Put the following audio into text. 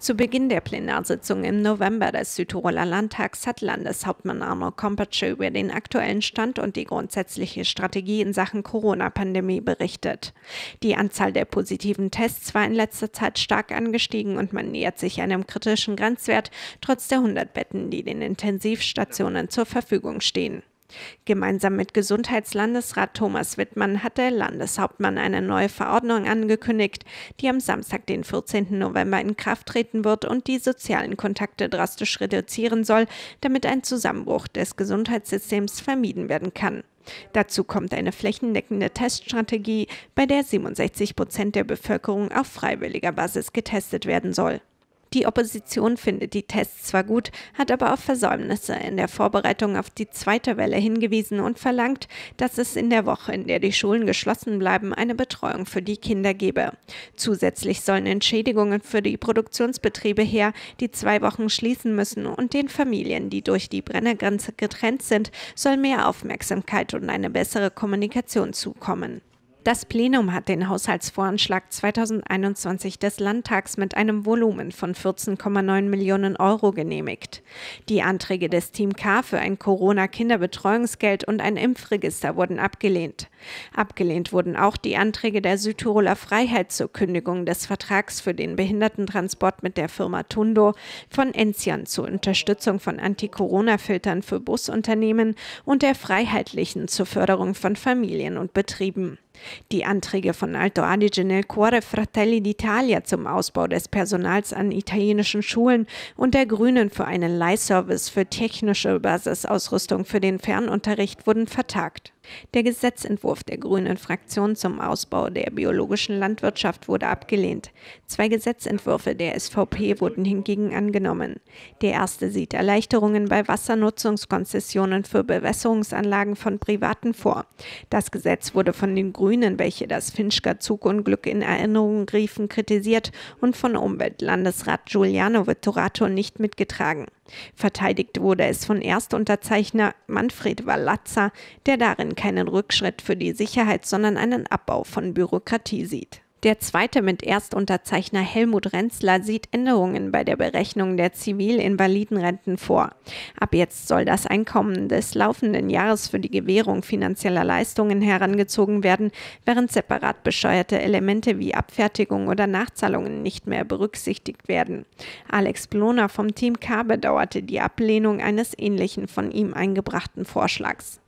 Zu Beginn der Plenarsitzung im November des Südtiroler Landtags hat Landeshauptmann Arno Kompatsche über den aktuellen Stand und die grundsätzliche Strategie in Sachen Corona-Pandemie berichtet. Die Anzahl der positiven Tests war in letzter Zeit stark angestiegen und man nähert sich einem kritischen Grenzwert, trotz der 100 Betten, die den Intensivstationen zur Verfügung stehen. Gemeinsam mit Gesundheitslandesrat Thomas Wittmann hat der Landeshauptmann eine neue Verordnung angekündigt, die am Samstag, den 14. November, in Kraft treten wird und die sozialen Kontakte drastisch reduzieren soll, damit ein Zusammenbruch des Gesundheitssystems vermieden werden kann. Dazu kommt eine flächendeckende Teststrategie, bei der 67 Prozent der Bevölkerung auf freiwilliger Basis getestet werden soll. Die Opposition findet die Tests zwar gut, hat aber auf Versäumnisse in der Vorbereitung auf die zweite Welle hingewiesen und verlangt, dass es in der Woche, in der die Schulen geschlossen bleiben, eine Betreuung für die Kinder gebe. Zusätzlich sollen Entschädigungen für die Produktionsbetriebe her, die zwei Wochen schließen müssen und den Familien, die durch die Brennergrenze getrennt sind, soll mehr Aufmerksamkeit und eine bessere Kommunikation zukommen. Das Plenum hat den Haushaltsvoranschlag 2021 des Landtags mit einem Volumen von 14,9 Millionen Euro genehmigt. Die Anträge des Team K für ein Corona-Kinderbetreuungsgeld und ein Impfregister wurden abgelehnt. Abgelehnt wurden auch die Anträge der Südtiroler Freiheit zur Kündigung des Vertrags für den Behindertentransport mit der Firma Tundo von Enzian zur Unterstützung von Anti-Corona-Filtern für Busunternehmen und der Freiheitlichen zur Förderung von Familien und Betrieben. Die Anträge von Alto Adige nel Cuore Fratelli d'Italia zum Ausbau des Personals an italienischen Schulen und der Grünen für einen Leihservice für technische Basisausrüstung für den Fernunterricht wurden vertagt. Der Gesetzentwurf der Grünen Fraktion zum Ausbau der biologischen Landwirtschaft wurde abgelehnt. Zwei Gesetzentwürfe der SVP wurden hingegen angenommen. Der erste sieht Erleichterungen bei Wassernutzungskonzessionen für Bewässerungsanlagen von Privaten vor. Das Gesetz wurde von den Grünen, welche das Finschger Zugunglück in Erinnerung riefen, kritisiert und von Umweltlandesrat Giuliano Vittorato nicht mitgetragen. Verteidigt wurde es von Erstunterzeichner Manfred Wallazza, der darin keinen Rückschritt für die Sicherheit, sondern einen Abbau von Bürokratie sieht der zweite mit Erstunterzeichner Helmut Renzler sieht Änderungen bei der Berechnung der Zivilinvalidenrenten vor. Ab jetzt soll das Einkommen des laufenden Jahres für die Gewährung finanzieller Leistungen herangezogen werden, während separat bescheuerte Elemente wie Abfertigung oder Nachzahlungen nicht mehr berücksichtigt werden. Alex Bloner vom Team K bedauerte die Ablehnung eines ähnlichen von ihm eingebrachten Vorschlags.